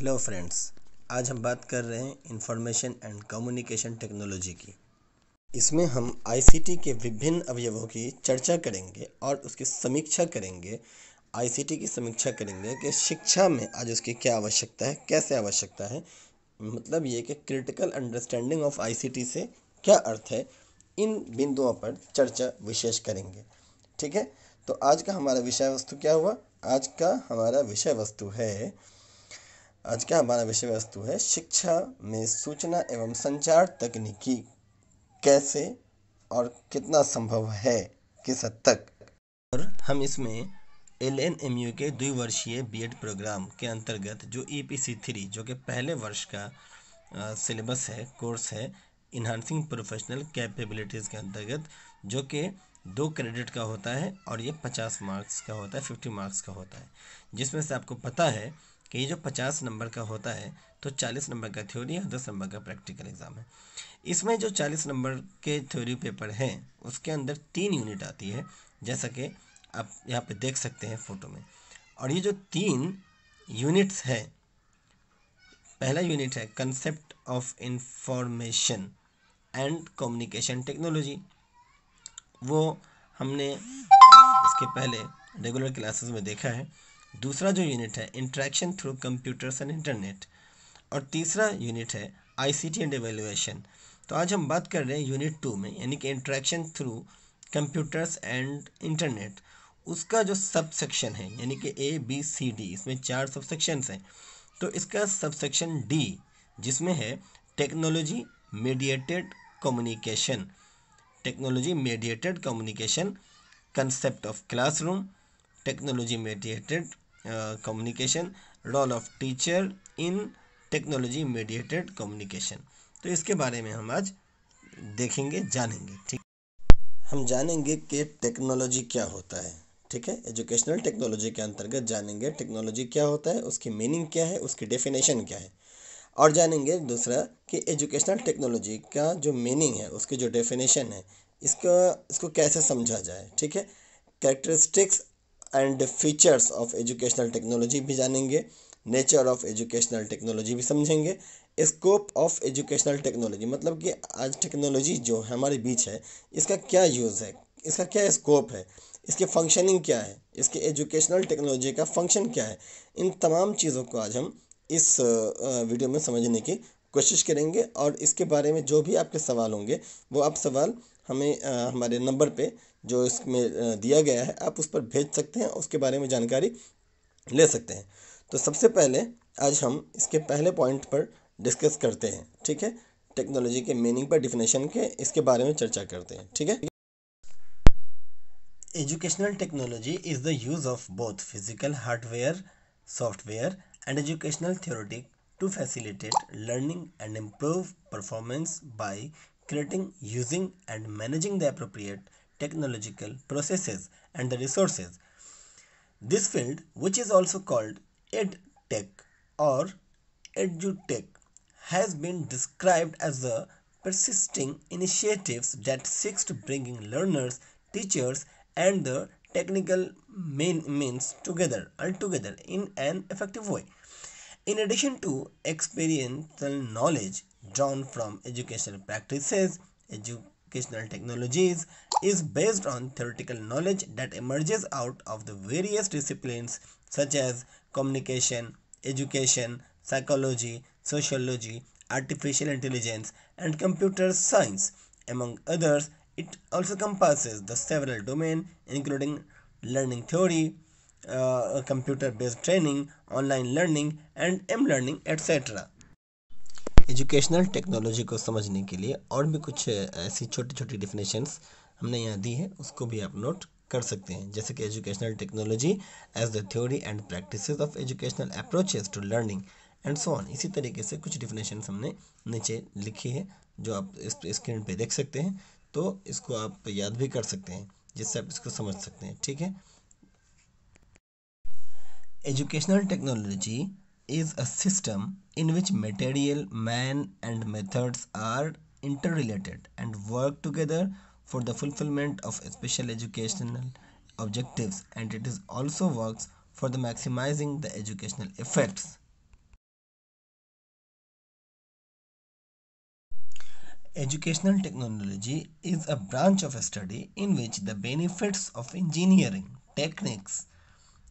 Hello friends आज हम बात कर रहे हैं इंफॉर्मेशन एंड कम्युनिकेशन टेक्नोलॉजी की इसमें हम आईसीटी के विभिन्न अवयवों की चर्चा करेंगे और उसकी समीक्षा करेंगे आईसीटी की समीक्षा करेंगे कि शिक्षा में आज उसकी क्या आवश्यकता है कैसे आवश्यकता है मतलब ये कि क्रिटिकल अंडरस्टैंडिंग ऑफ आईसीटी से क्या अर्थ है इन बिंदुओं पर चर्चा विशेष करेंगे ठीक है तो आज का हमारा विषय वस्तु क्या हुआ आज का हमारा विषय वस्तु है आज का हमारा विषय वस्तु है शिक्षा में सूचना एवं संचार तकनीकी कैसे और कितना संभव है किस हद तक और हम इसमें एल एन एम यू के द्विवर्षीय बी एड प्रोग्राम के अंतर्गत जो ई पी सी थ्री जो कि पहले वर्ष का सिलेबस है कोर्स है इन्हांसिंग प्रोफेशनल कैपेबिलिटीज़ के अंतर्गत जो कि दो क्रेडिट का होता है और ये पचास मार्क्स का होता है फिफ्टी मार्क्स का होता है जिसमें से आपको पता है कि ये जो पचास नंबर का होता है तो चालीस नंबर का थ्योरी और दस नंबर का प्रैक्टिकल एग्ज़ाम है इसमें जो चालीस नंबर के थ्योरी पेपर हैं उसके अंदर तीन यूनिट आती है जैसा कि आप यहाँ पे देख सकते हैं फ़ोटो में और ये जो तीन यूनिट्स है पहला यूनिट है concept of information and communication technology वो हमने इसके पहले रेगुलर क्लासेस में देखा है दूसरा जो यूनिट है interaction through computers and internet और तीसरा यूनिट है आईसीटी एंड एवेलुएशन तो आज हम बात कर रहे हैं यूनिट टू में यानी कि interaction through computers and internet उसका जो सब सेक्शन है यानी कि ए बी सी डी इसमें चार सब सेक्शंस हैं तो इसका सब सेक्शन डी जिसमें है technology mediated communication technology mediated communication concept of classroom technology mediated uh, communication role of teacher in technology mediated communication तो इसके बारे में हम आज देखेंगे जानेंगे ठीक हम जानेंगे कि टेक्नोलॉजी क्या होता है ठीक है एजुकेशनल टेक्नोलॉजी के अंतर्गत जानेंगे टेक्नोलॉजी क्या होता है उसकी मीनिंग क्या है उसकी डेफिनेशन क्या है और जानेंगे दूसरा कि एजुकेशनल टेक्नोलॉजी का जो मीनिंग है उसकी जो डेफिनेशन है इसका इसको कैसे समझा जाए ठीक है characteristics and features of educational technology भी जानेंगे नेचर ऑफ एजुकेशनल टेक्नोलॉजी भी समझेंगे स्कोप ऑफ एजुकेशनल टेक्नोलॉजी मतलब कि आज टेक्नोलॉजी जो हमारे बीच है इसका क्या यूज़ है इसका क्या स्कोप है इसके फंक्शनिंग क्या है इसके एजुकेशनल टेक्नोलॉजी का फंक्शन क्या है इन तमाम चीज़ों को आज हम इस वीडियो में समझने की कोशिश करेंगे और इसके बारे में जो भी आपके सवाल होंगे वो आप सवाल हमें आ, हमारे नंबर पे जो इसमें दिया गया है आप उस पर भेज सकते हैं उसके बारे में जानकारी ले सकते हैं तो सबसे पहले आज हम इसके पहले पॉइंट पर डिस्कस करते हैं ठीक है टेक्नोलॉजी के मीनिंग पर डिफिनेशन के इसके बारे में चर्चा करते हैं ठीक है educational technology is the use of both physical hardware software and educational theoretic to facilitate learning and improve performance by creating using and managing the appropriate technological processes and the resources. This field, which is also called EdTech or EduTech, has been described as the persisting initiatives that seeks to bringing learners, teachers, and the technical main means together and together in an effective way. In addition to experiential knowledge drawn from educational practices, edu- educational technologies is based on theoretical knowledge that emerges out of the various disciplines such as communication, education, psychology, sociology, artificial intelligence, and computer science. Among others, it also encompasses the several domains including learning theory, uh, computer based training, online learning, and M learning, etc. Educational technology को समझने के लिए और भी कुछ ऐसी छोटी छोटी डिफिनेशंस हमने यहाँ दी है उसको भी आप नोट कर सकते हैं जैसे कि educational technology as the theory and practice of educational approaches to learning and so on इसी तरीके से कुछ डिफिनेशन हमने नीचे लिखी है जो आप इस स्क्रीन पे देख सकते हैं तो इसको आप याद भी कर सकते हैं जिससे आप इसको समझ सकते हैं ठीक है educational technology is a system in which material, man, and methods are interrelated and work together for the fulfillment of special educational objectives and it is also works for the maximizing the educational effects. Educational technology is a branch of study in which the benefits of engineering, techniques,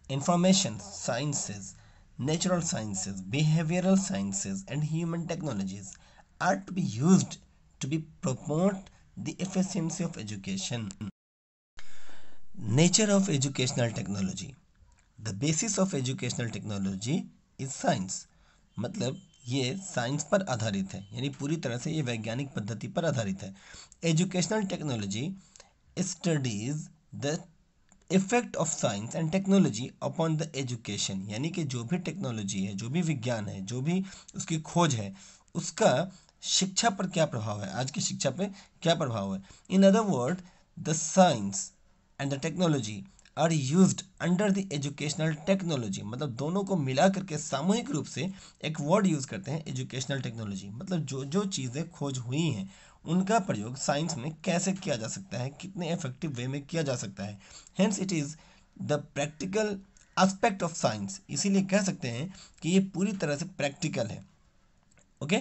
information, sciences, natural sciences, behavioral sciences, and human technologies are to be used to be promote the efficiency of education. Nature of educational technology. The basis of educational technology is science. मतलब ये science पर आधारित है यानी पूरी तरह से ये वैज्ञानिक पद्धति पर आधारित है educational technology studies the effect of science and technology upon the education यानी कि जो भी टेक्नोलॉजी है जो भी विज्ञान है जो भी उसकी खोज है उसका शिक्षा पर क्या प्रभाव है आज की शिक्षा पर क्या प्रभाव है in other word the science and the technology are use under the educational technology मतलब दोनों को मिला करके सामूहिक रूप से एक वर्ड यूज़ करते हैं एजुकेशनल टेक्नोलॉजी मतलब जो जो चीज़ें खोज हुई हैं उनका प्रयोग साइंस में कैसे किया जा सकता है कितने इफेक्टिव वे में किया जा सकता है hence it is the practical aspect of science इसीलिए कह सकते हैं कि ये पूरी तरह से प्रैक्टिकल है okay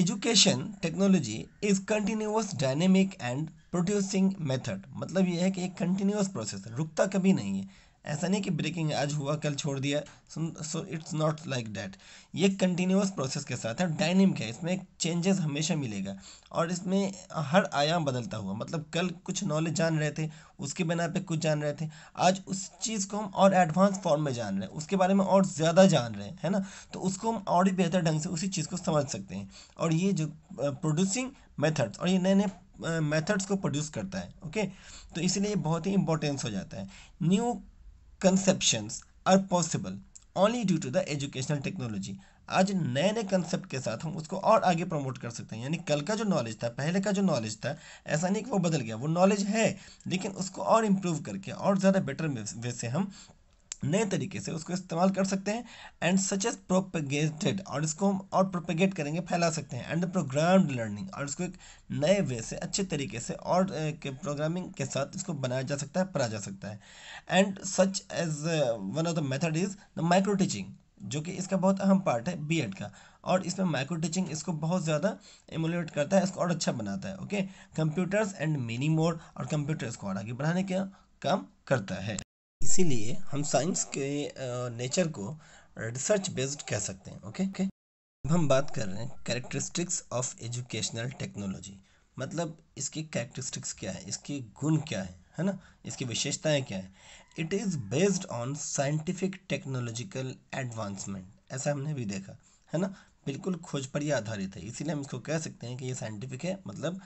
education technology is continuous dynamic and producing method मतलब ये है कि एक कंटिन्यूस प्रोसेस है रुकता कभी नहीं है ऐसा नहीं कि ब्रेकिंग आज हुआ कल छोड़ दिया so it's not like that ये कंटिन्यूस प्रोसेस के साथ है डायनेमिक है इसमें चेंजेस हमेशा मिलेगा और इसमें हर आयाम बदलता हुआ मतलब कल कुछ नॉलेज जान रहे थे उसके बिना पे कुछ जान रहे थे आज उस चीज़ को हम और एडवांस फॉर्म में जान रहे हैं उसके बारे में और ज़्यादा जान रहे हैं है ना तो उसको हम और भी बेहतर ढंग से उसी चीज़ को समझ सकते हैं और ये जो प्रोड्यूसिंग मेथड्स और ये नए नए मेथड्स को प्रोड्यूस करता है ओके तो इसलिए बहुत ही इंपॉर्टेंस हो जाता है new conceptions are possible only due to the educational technology आज नए नए कंसेप्ट के साथ हम उसको और आगे प्रमोट कर सकते हैं यानी कल का जो नॉलेज था पहले का जो नॉलेज था ऐसा नहीं कि वो बदल गया वो नॉलेज है लेकिन उसको और इम्प्रूव करके और ज़्यादा बेटर वे से हम नए तरीके से उसको इस्तेमाल कर सकते हैं एंड सच एज प्रोपेगेटेड और इसको हम और प्रोपेगेट करेंगे फैला सकते हैं एंड प्रोग्राम लर्निंग और इसको एक नए वे से अच्छे तरीके से और प्रोग्रामिंग के साथ इसको बनाया जा सकता है पढ़ा जा सकता है and such as one of the method is the micro teaching जो कि इसका बहुत अहम पार्ट है बी का और इसमें माइक्रो टीचिंग इसको बहुत ज़्यादा एमुलेट करता है इसको और अच्छा बनाता है okay computers and mini mode और कंप्यूटर्स को और आगे बढ़ाने का काम करता है इसीलिए हम साइंस के नेचर को रिसर्च बेस्ड कह सकते हैं ओके ओके अब हम बात कर रहे हैं कैरेक्टरिस्टिक्स ऑफ एजुकेशनल टेक्नोलॉजी मतलब इसकी कैरेक्टरिस्टिक्स क्या है इसकी गुण क्या है है ना इसकी विशेषताएं क्या है it is based on scientific technological advancement ऐसा हमने भी देखा है ना बिल्कुल खोज पर ही आधारित है इसीलिए हम इसको कह सकते हैं कि ये साइंटिफिक है मतलब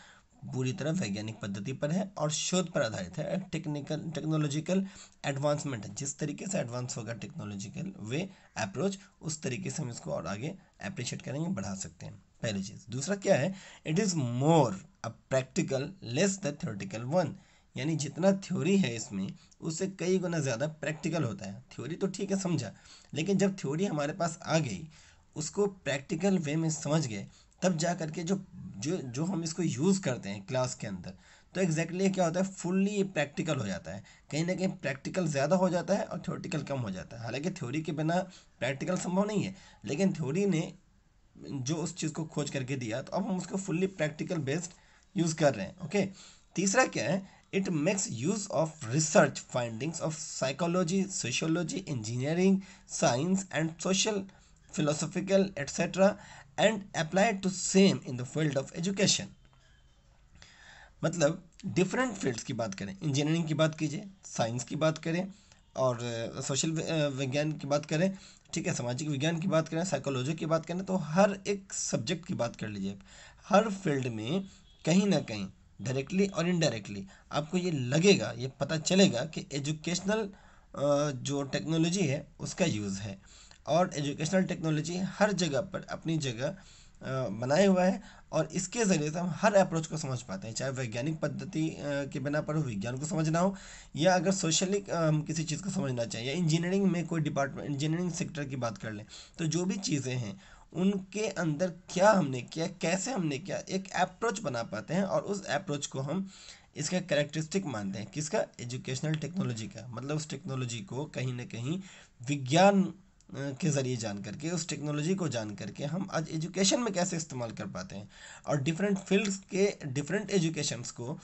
पूरी तरह वैज्ञानिक पद्धति पर है और शोध पर आधारित है टेक्निकल टेक्नोलॉजिकल एडवांसमेंट जिस तरीके से एडवांस होगा टेक्नोलॉजिकल वे अप्रोच उस तरीके से हम इसको और आगे अप्रिशिएट करेंगे बढ़ा सकते हैं पहली चीज़ दूसरा क्या है it is more a practical less the theoretical one यानी जितना थ्योरी है इसमें उससे कई गुना ज़्यादा प्रैक्टिकल होता है थ्योरी तो ठीक है समझा लेकिन जब थ्योरी हमारे पास आ गई उसको प्रैक्टिकल वे में समझ गए तब जा करके जो जो जो हम इसको यूज़ करते हैं क्लास के अंदर तो एग्जैक्टली exactly क्या होता है फुल्ली प्रैक्टिकल हो जाता है कहीं ना कहीं प्रैक्टिकल ज़्यादा हो जाता है और थ्योरेटिकल कम हो जाता है हालांकि थ्योरी के बिना प्रैक्टिकल संभव नहीं है लेकिन थ्योरी ने जो उस चीज़ को खोज करके दिया तो अब हम उसको फुल्ली प्रैक्टिकल बेस्ड यूज़ कर रहे हैं ओके तीसरा क्या है it makes use of research findings of psychology sociology engineering science and social philosophical etcetera and apply to same in the field of education मतलब डिफरेंट फील्ड्स की बात करें इंजीनियरिंग की बात कीजिए साइंस की बात करें और सोशल uh, uh, विज्ञान की बात करें ठीक है सामाजिक विज्ञान की बात करें साइकोलॉजी की बात करें तो हर एक सब्जेक्ट की बात कर लीजिए हर फील्ड में कहीं ना कहीं डायरेक्टली और इनडायरेक्टली आपको ये लगेगा ये पता चलेगा कि एजुकेशनल uh, जो टेक्नोलॉजी है उसका यूज़ है और एजुकेशनल टेक्नोलॉजी हर जगह पर अपनी जगह बनाए हुआ है और इसके ज़रिए से हम हर अप्रोच को समझ पाते हैं चाहे वैज्ञानिक पद्धति के बिना पर विज्ञान को समझना हो या अगर सोशली हम किसी चीज़ को समझना चाहिए इंजीनियरिंग में कोई डिपार्टमेंट इंजीनियरिंग सेक्टर की बात कर लें तो जो भी चीज़ें हैं उनके अंदर क्या हमने किया कैसे हमने किया एक अप्रोच बना पाते हैं और उस अप्रोच को हम इसका करेक्टरिस्टिक मानते हैं किसका एजुकेशनल टेक्नोलॉजी का मतलब उस टेक्नोलॉजी को कहीं ना कहीं विज्ञान के ज़रिए जान करके उस टेक्नोलॉजी को जान करके हम आज एजुकेशन में कैसे इस्तेमाल कर पाते हैं और डिफरेंट फील्ड्स के डिफरेंट एजुकेशंस को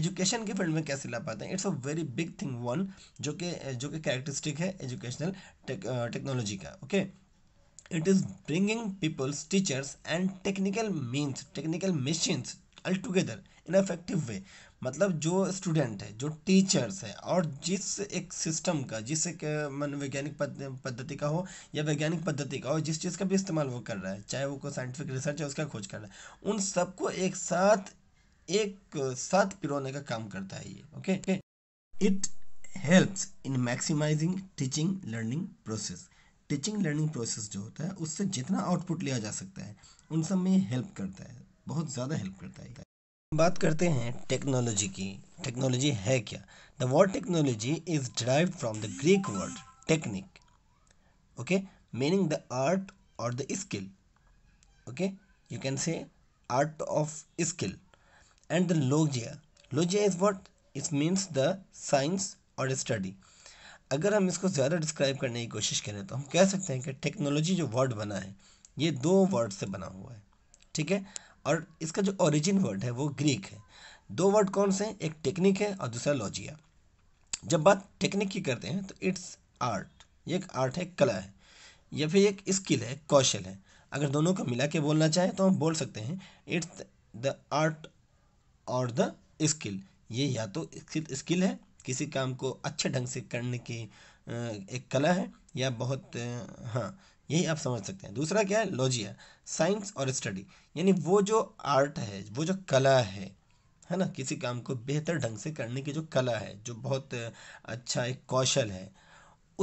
एजुकेशन के फील्ड में कैसे ला पाते हैं it's a very big thing one जो कि जो कि कैरेक्टरिस्टिक है एजुकेशनल टेक्नोलॉजी का okay it is bringing peoples teachers and technical means technical machines machines together in affective way मतलब जो स्टूडेंट है जो टीचर्स है और जिस एक सिस्टम का जिस एक मनोवैज्ञानिक पद्धति का हो या वैज्ञानिक पद्धति का हो जिस चीज़ का भी इस्तेमाल वो कर रहा है चाहे वो कोई साइंटिफिक रिसर्च है उसका खोज कर रहा है उन सबको एक साथ एक साथ पिरोने का काम करता है ये okay it helps in maximising teaching learning process teaching learning process जो होता है उससे जितना आउटपुट लिया जा सकता है उन सब में हेल्प करता है बहुत ज़्यादा हेल्प करता है बात करते हैं टेक्नोलॉजी की टेक्नोलॉजी है क्या the word technology is derive from the Greek word technique okay meaning the art or the skill okay you can say art of skill and the logia logia is what it means the science or study अगर हम इसको ज़्यादा describe करने की कोशिश करें तो हम कह सकते हैं कि टेक्नोलॉजी जो वर्ड बना है ये दो वर्ड से बना हुआ है ठीक है और इसका जो ओरिजिन वर्ड है वो ग्रीक है दो वर्ड कौन से हैं एक टेक्निक है और दूसरा लॉजिया जब बात टेक्निक की करते हैं तो इट्स आर्ट ये एक आर्ट है कला है या फिर एक स्किल है कौशल है अगर दोनों को मिला के बोलना चाहें तो हम बोल सकते हैं it's the art or the skill ये या तो स्किल है किसी काम को अच्छे ढंग से करने की एक कला है या बहुत हाँ यही आप समझ सकते हैं दूसरा क्या है लॉजिया साइंस और स्टडी यानी वो जो आर्ट है वो जो कला है है ना किसी काम को बेहतर ढंग से करने की जो कला है जो बहुत अच्छा एक कौशल है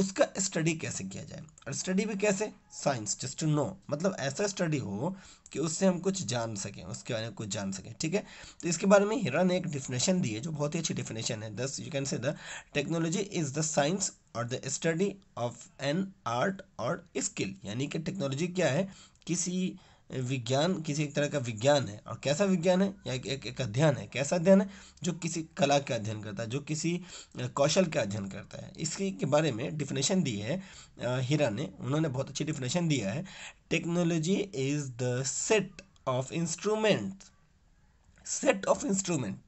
उसका स्टडी कैसे किया जाए और स्टडी भी कैसे साइंस जस्ट टू नो मतलब ऐसा स्टडी हो कि उससे हम कुछ जान सकें उसके बारे में कुछ जान सकें ठीक है तो इसके बारे में हिरा ने एक डिफिनेशन दी है जो बहुत ही अच्छी डिफिनेशन है thus you can say the technology is the science or the study of an art or skill यानी कि टेक्नोलॉजी क्या है किसी विज्ञान किसी एक तरह का विज्ञान है और कैसा विज्ञान है या एक एक, अध्ययन है कैसा अध्ययन है जो किसी कला का अध्ययन करता है जो किसी कौशल का अध्ययन करता है इसकी के बारे में डिफिनेशन दी है हीरा ने उन्होंने बहुत अच्छी डिफिनेशन दिया है technology is the set of instrument set of instrument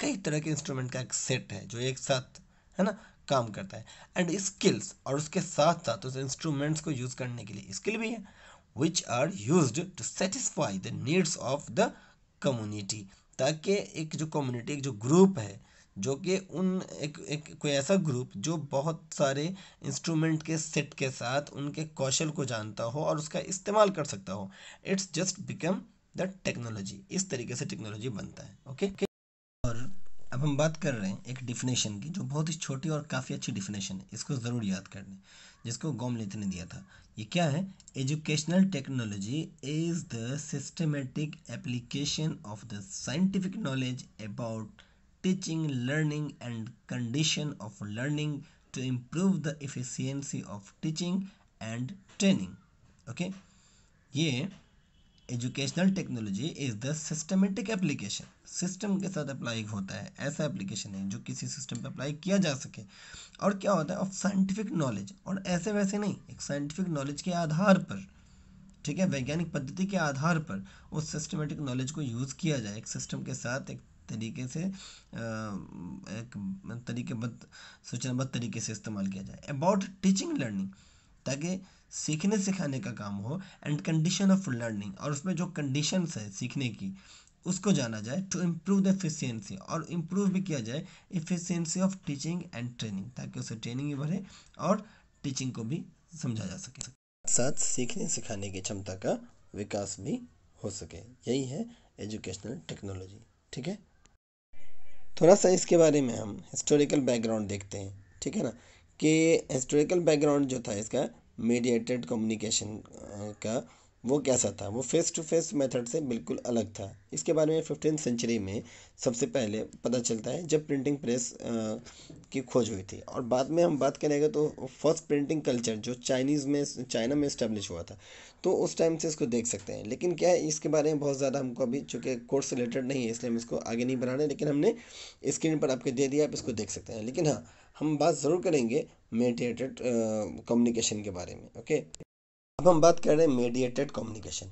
कई तरह के इंस्ट्रूमेंट का एक सेट है जो एक साथ है ना काम करता है एंड स्किल्स और उसके साथ साथ उस इंस्ट्रूमेंट्स को यूज़ करने के लिए स्किल भी है which are use to satisfy the needs of the community ताकि एक जो कम्युनिटी एक जो ग्रुप है जो कि उन एक, एक कोई ऐसा ग्रुप जो बहुत सारे इंस्ट्रूमेंट के सेट के साथ उनके कौशल को जानता हो और उसका इस्तेमाल कर सकता हो it's just become the technology इस तरीके से टेक्नोलॉजी बनता है ओके okay? अब हम बात कर रहे हैं एक डिफिनेशन की जो बहुत ही छोटी और काफ़ी अच्छी डिफिनेशन है इसको ज़रूर याद कर लें जिसको गोमलेथ ने दिया था ये क्या है educational technology is the systematic application of the scientific knowledge about teaching learning and condition of learning to improve the efficiency of teaching and training okay ये educational technology is the systematic application system के साथ apply होता है ऐसा application है जो किसी system पे अप्लाई किया जा सके और क्या होता है ऑफ साइंटिफिक नॉलेज और ऐसे वैसे नहीं एक साइंटिफिक नॉलेज के आधार पर ठीक है वैज्ञानिक पद्धति के आधार पर उस सिस्टमेटिक नॉलेज को यूज़ किया जाए एक सिस्टम के साथ एक तरीके से एक तरीके सूचनाबद्ध तरीके से इस्तेमाल किया जाए अबाउट टीचिंग लर्निंग ताकि सीखने सिखाने का काम हो एंड कंडीशन ऑफ लर्निंग और उसमें जो कंडीशंस है सीखने की उसको जाना जाए टू इम्प्रूव द एफिशिएंसी और इम्प्रूव भी किया जाए efficiency of teaching and training ताकि उसे ट्रेनिंग भी बढ़े और टीचिंग को भी समझा जा सके साथ सीखने सिखाने की क्षमता का विकास भी हो सके यही है एजुकेशनल टेक्नोलॉजी ठीक है थोड़ा सा इसके बारे में हम हिस्टोरिकल बैकग्राउंड देखते हैं ठीक है ना कि हिस्टोरिकल बैकग्राउंड जो था इसका मीडिएटेड कम्युनिकेशन uh, का वो कैसा था वो फेस टू फेस मेथड से बिल्कुल अलग था इसके बारे में फिफ्टीन सेंचुरी में सबसे पहले पता चलता है जब प्रिंटिंग प्रेस की खोज हुई थी और बाद में हम बात करेंगे तो फर्स्ट प्रिंटिंग कल्चर जो चाइनीज़ में चाइना में इस्टेब्लिश हुआ था तो उस टाइम से इसको देख सकते हैं लेकिन क्या है इसके बारे में बहुत ज़्यादा हमको अभी चूँकि कोर्स रिलेटेड नहीं है इसलिए हम इसको आगे नहीं बढ़ा रहे लेकिन हमने स्क्रीन पर आपके दे दिया आप इसको देख सकते हैं लेकिन हाँ हम बात ज़रूर करेंगे मेडिएटेड कम्युनिकेशन के बारे में ओके अब हम बात कर रहे हैं मेडिएटेड कम्युनिकेशन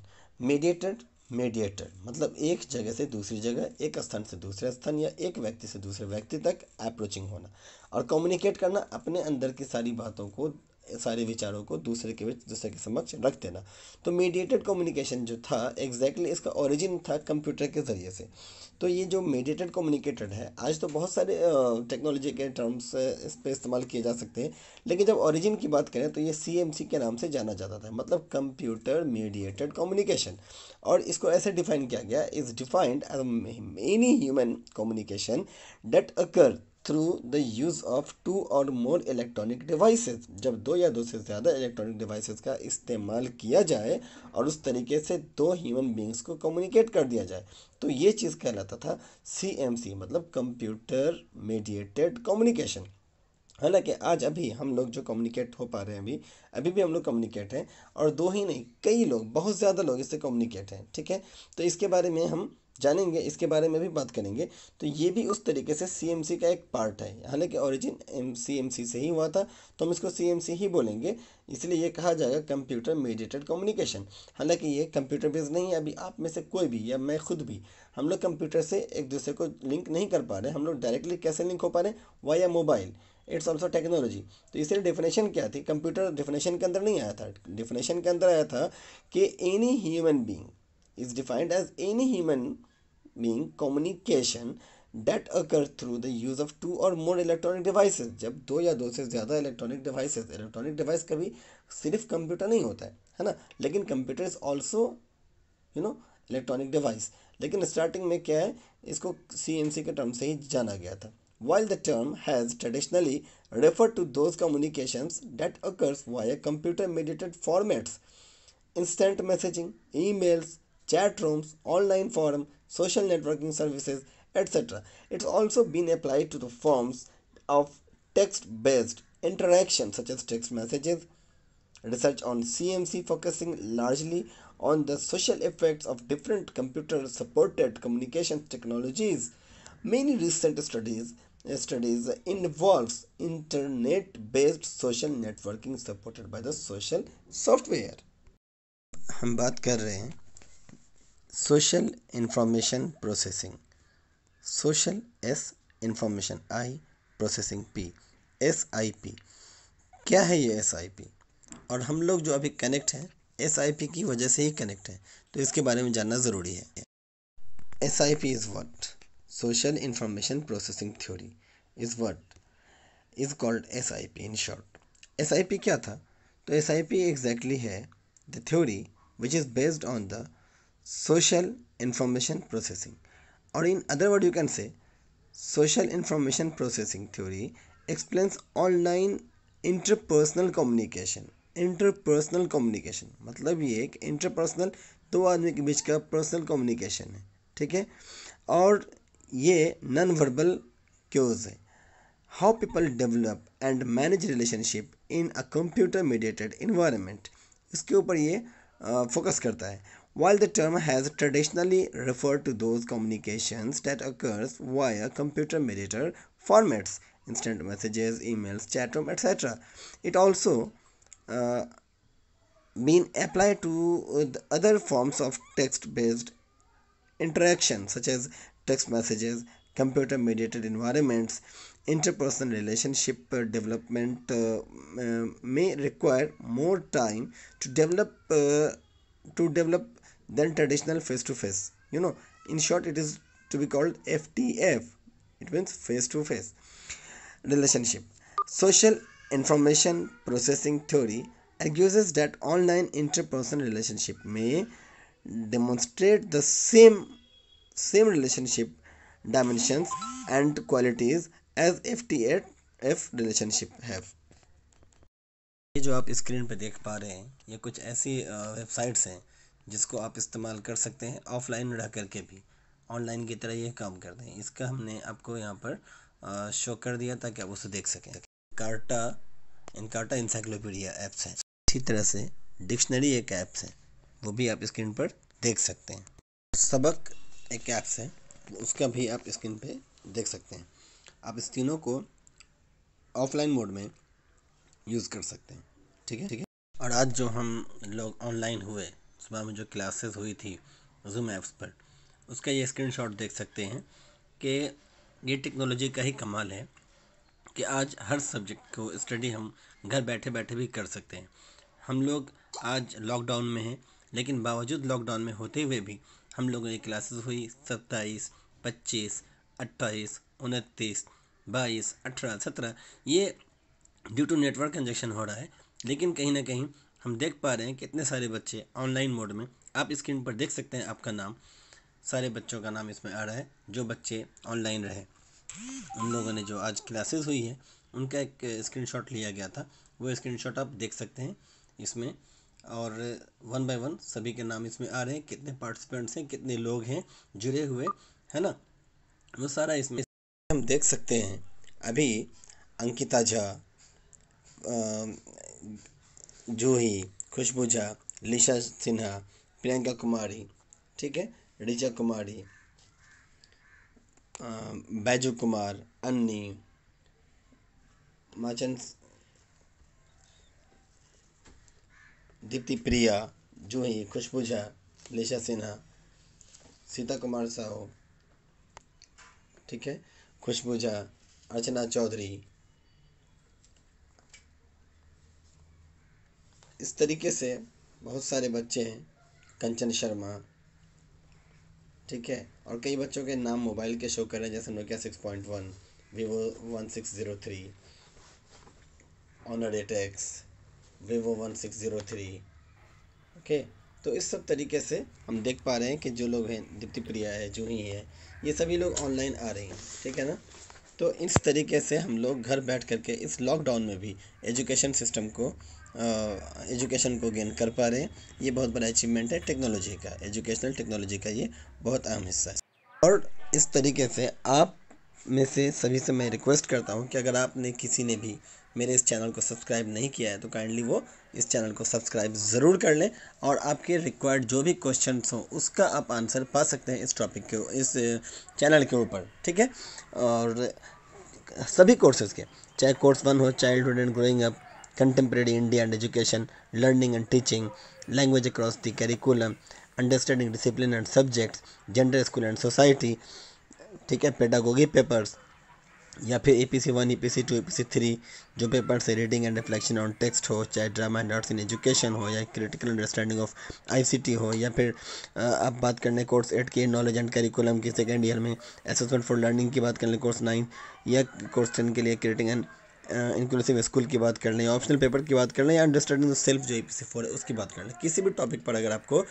मीडिएटेड मीडिएटर मतलब एक जगह से दूसरी जगह एक स्थान से दूसरे स्थान या एक व्यक्ति से दूसरे व्यक्ति तक अप्रोचिंग होना और कम्युनिकेट करना अपने अंदर की सारी बातों को सारे विचारों को दूसरे के बीच दूसरे के समक्ष रख देना तो मीडिएटेड कम्युनिकेशन जो था एग्जैक्टली exactly इसका ओरिजिन था कंप्यूटर के ज़रिए से तो ये जो मीडिएटेड कम्युनिकेटेड है आज तो बहुत सारे टेक्नोलॉजी के टर्म्स इस पर इस्तेमाल किए जा सकते हैं लेकिन जब ओरिजिन की बात करें तो ये सी के नाम से जाना जाता था मतलब कंप्यूटर मीडिएटेड कम्युनिकेशन और इसको ऐसे डिफाइन किया गया is defined as many human communication that occur through the use of two or more electronic devices जब दो या दो से ज़्यादा इलेक्ट्रॉनिक डिवाइस का इस्तेमाल किया जाए और उस तरीके से दो ह्यूमन बींग्स को कम्युनिकेट कर दिया जाए तो ये चीज़ कहलाता था सी एम सी मतलब कंप्यूटर मीडिएटेड कम्युनिकेशन हालांकि आज अभी हम लोग जो कम्युनिकेट हो पा रहे हैं अभी अभी भी हम लोग कम्युनिकेट हैं और दो ही नहीं कई लोग बहुत ज़्यादा लोग इससे कम्युनिकेट हैं ठीक है तो इसके बारे में हम जानेंगे इसके बारे में भी बात करेंगे तो ये भी उस तरीके से सी का एक पार्ट है हालांकि ओरिजिन एम सी से ही हुआ था तो हम इसको सी ही बोलेंगे इसलिए ये कहा जाएगा कंप्यूटर मीडिएटेड कम्युनिकेशन हालांकि ये कंप्यूटर बेस्ड नहीं है अभी आप में से कोई भी या मैं खुद भी हम लोग कंप्यूटर से एक दूसरे को लिंक नहीं कर पा रहे हम लोग डायरेक्टली कैसे लिंक हो पा रहे हैं via mobile it's also technology तो इसलिए डेफिनेशन क्या थी कंप्यूटर डेफिनेशन के अंदर नहीं आया था डेफिनेशन के अंदर आया था कि any human being is defined as any human mean communication that occur through the use of two or more electronic device जब दो या दो से ज़्यादा इलेक्ट्रॉनिक डिवाइसेज इलेक्ट्रॉनिक डिवाइस कभी सिर्फ कंप्यूटर नहीं होता है है ना लेकिन computer is also you know electronic device लेकिन स्टार्टिंग में क्या है इसको सी एम सी के टर्म से ही जाना गया था while the term has traditionally refer to those communication that occurs via a computer mediated formats instant messaging emails chat rooms online form social networking services, etc. It's also been applied to the forms of text based interaction, such as text messages. Research on CMC focusing largely on the social effects of different computer supported communication technologies. Many recent studies studies involves internet based social networking supported by the social software हम बात कर रहे हैं social information processing social S information I processing P S I P क्या है ये S I P और हम लोग जो अभी कनेक्ट हैं एस आई पी की वजह से ही कनेक्ट हैं तो इसके बारे में जानना ज़रूरी है S I P is what social information processing theory is what is called S I P in short S I P क्या था तो एस आई पी एग्जैक्टली है the theory which is based on the social information processing or in other word you can say social information processing theory explains online interpersonal communication interpersonal communication मतलब ये एक interpersonal दो आदमी के बीच का personal communication है ठीक है और ये नॉन वर्बल क्यूज है how people develop and manage relationship in a computer mediated environment इसके ऊपर ये फोकस करता है While the term has traditionally referred to those communications that occurs via computer-mediated formats, instant messages, emails, chat room, etc. It also uh, been applied to other forms of text-based interaction such as text messages, computer-mediated environments, interpersonal relationship uh, development uh, uh, may require more time to develop uh, to develop than traditional face to face you know in short it is to be called ftf it means face to face relationship social information processing theory argues that online interpersonal relationship may demonstrate the same same relationship dimensions and qualities as ftf relationship have ये जो आप screen पे देख पा रहे हैं ये कुछ ऐसी वेबसाइट्स हैं जिसको आप इस्तेमाल कर सकते हैं ऑफ़लाइन रह कर के भी ऑनलाइन की तरह ये काम करते हैं इसका हमने आपको यहाँ पर शो कर दिया ताकि आप उसे देख सकें कार्टा इनकार्टा इंसाइक्लोपीडिया ऐप्स हैं इसी तरह से डिक्शनरी एक ऐप्स है वो भी आप स्क्रीन पर देख सकते हैं सबक एक ऐप्स है उसका भी आप स्क्रीन पर देख सकते हैं आप इस तीनों को ऑफलाइन मोड में यूज़ कर सकते हैं ठीक है ठीक है और आज जो हम लोग ऑनलाइन हुए सुबह में जो क्लासेस हुई थी जूम ऐप्स पर उसका ये स्क्रीनशॉट देख सकते हैं कि ये टेक्नोलॉजी का ही कमाल है कि आज हर सब्जेक्ट को स्टडी हम घर बैठे बैठे भी कर सकते हैं हम लोग आज लॉकडाउन में हैं लेकिन बावजूद लॉकडाउन में होते हुए भी हम लोगों की क्लासेस हुई सत्ताईस पच्चीस अट्ठाईस उनतीस बाईस अठारह सत्रह ये ड्यू टू नेटवर्क कंजेक्शन हो रहा है लेकिन कहीं ना कहीं हम देख पा रहे हैं कितने सारे बच्चे ऑनलाइन मोड में आप स्क्रीन पर देख सकते हैं आपका नाम सारे बच्चों का नाम इसमें आ रहा है जो बच्चे ऑनलाइन रहे उन लोगों ने जो आज क्लासेस हुई है उनका एक स्क्रीनशॉट लिया गया था वो स्क्रीनशॉट आप देख सकते हैं इसमें और वन बाय वन सभी के नाम इसमें आ रहे हैं कितने पार्टिसिपेंट्स हैं कितने लोग हैं जुड़े हुए है ना वो सारा इसमें हम देख सकते हैं अभी अंकिता झा जूही खुशबू झा लिशा सिन्हा प्रियंका कुमारी ठीक है ऋचा कुमारी बैजू कुमार अन्नी माचन दीप्ति प्रिया जूही खुशबू झा लिशा सिन्हा सीता कुमार साहू ठीक है खुशबू झा अर्चना चौधरी इस तरीके से बहुत सारे बच्चे हैं कंचन शर्मा ठीक है और कई बच्चों के नाम मोबाइल के शो कर रहे हैं जैसे Nokia six point one Vivo one six zero three Honor eight X Vivo one six zero three okay तो इस सब तरीके से हम देख पा रहे हैं कि जो लोग हैं दीप्ति प्रिया है जूही है ये सभी लोग ऑनलाइन आ रहे हैं ठीक है ना तो इस तरीके से हम लोग घर बैठ करके इस लॉकडाउन में भी एजुकेशन सिस्टम को एजुकेशन को गेन कर पा रहे हैं ये बहुत बड़ा अचीवमेंट है टेक्नोलॉजी का एजुकेशनल टेक्नोलॉजी का ये बहुत अहम हिस्सा है और इस तरीके से आप में से सभी से मैं रिक्वेस्ट करता हूँ कि अगर आपने किसी ने भी मेरे इस चैनल को सब्सक्राइब नहीं किया है तो काइंडली वो इस चैनल को सब्सक्राइब ज़रूर कर लें और आपके रिक्वायर्ड जो भी क्वेश्चन हों उसका आप आंसर पा सकते हैं इस टॉपिक के इस चैनल के ऊपर ठीक है और सभी कोर्सेज़ के चाहे कोर्स वन हो childhood and growing up contemporary India and education, learning and teaching, language across the curriculum, understanding discipline and subjects, gender, school and society, ठीक है पेडागोगी पेपर्स या फिर A P C one A P C two A P C three जो papers है reading and reflection on text हो चाहे drama and arts in education हो या critical understanding of I C T हो या फिर आप बात कर लें कोर्स एट के नॉलेज एंड करिकुलम की सेकेंड ईयर में असेसमेंट फॉर लर्निंग की बात कर लें कोर्स नाइन या कोर्स टेन के लिए क्रिएटिंग एंड इंक्लूसिव स्कूल की बात कर लें ऑप्शनल पेपर की बात कर लें या अंडरस्टैंडिंग सेल्फ जो पी फोर है उसकी बात कर लें किसी भी टॉपिक पर अगर आपको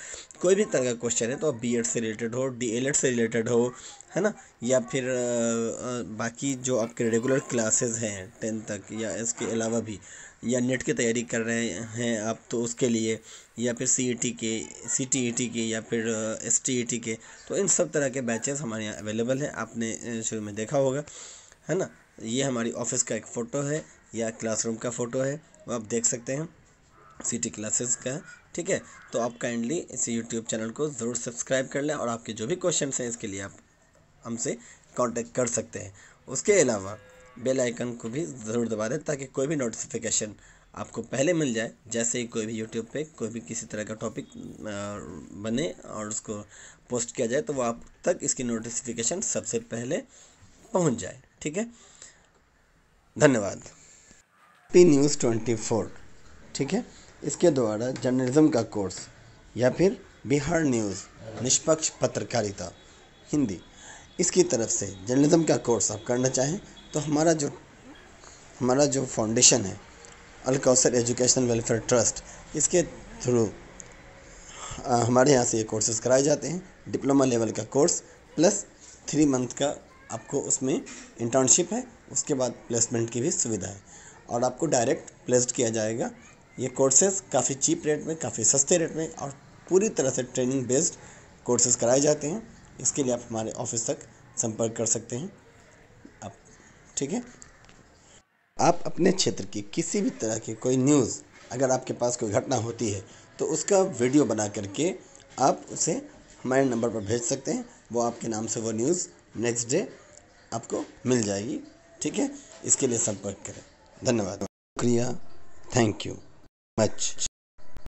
कोई भी तरह का क्वेश्चन है तो बी एड से रिलेटेड हो डी एल एड से रिलेटेड हो है ना या फिर आ, आ, बाकी जो आपके रेगुलर क्लासेज हैं टेंथ तक या इसके अलावा भी या नेट e की तैयारी कर रहे हैं आप तो उसके लिए या फिर सी e के सी e के या फिर एस के तो इन सब तरह के बैचेस हमारे यहाँ अवेलेबल हैं आपने शुरू में देखा होगा है ना ये हमारी ऑफिस का एक फ़ोटो है या क्लासरूम का फ़ोटो है वो आप देख सकते हैं सिटी क्लासेस का ठीक है तो आप काइंडली इस यूट्यूब चैनल को ज़रूर सब्सक्राइब कर लें और आपके जो भी क्वेश्चन हैं इसके लिए आप हमसे कॉन्टेक्ट कर सकते हैं उसके अलावा बेल आइकन को भी ज़रूर दबा दें ताकि कोई भी नोटिफिकेशन आपको पहले मिल जाए जैसे ही कोई भी यूट्यूब पे कोई भी किसी तरह का टॉपिक बने और उसको पोस्ट किया जाए तो वो आप तक इसकी नोटिफिकेशन सबसे पहले पहुंच जाए ठीक है धन्यवाद पी न्यूज़ ट्वेंटी फोर ठीक है इसके द्वारा जर्नलिज्म का कोर्स या फिर बिहार न्यूज़ निष्पक्ष पत्रकारिता हिंदी इसकी तरफ से जर्नलिज्म का कोर्स आप करना चाहें तो हमारा जो हमारा जो फाउंडेशन है अलकौसर एजुकेशनल वेलफेयर ट्रस्ट इसके थ्रू हमारे यहाँ से ये कोर्सेज़ कराए जाते हैं डिप्लोमा लेवल का कोर्स प्लस थ्री मंथ का आपको उसमें इंटर्नशिप है उसके बाद प्लेसमेंट की भी सुविधा है और आपको डायरेक्ट प्लेस्ड किया जाएगा ये कोर्सेज काफ़ी चीप रेट में काफ़ी सस्ते रेट में और पूरी तरह से ट्रेनिंग बेस्ड कोर्सेज कराए जाते हैं इसके लिए आप हमारे ऑफिस तक संपर्क कर सकते हैं आप ठीक है आप अपने क्षेत्र की किसी भी तरह की कोई न्यूज़ अगर आपके पास कोई घटना होती है तो उसका वीडियो बना करके आप उसे हमारे नंबर पर भेज सकते हैं वो आपके नाम से वो न्यूज़ नेक्स्ट डे आपको मिल जाएगी ठीक है इसके लिए संपर्क करें धन्यवाद शुक्रिया थैंक यू मच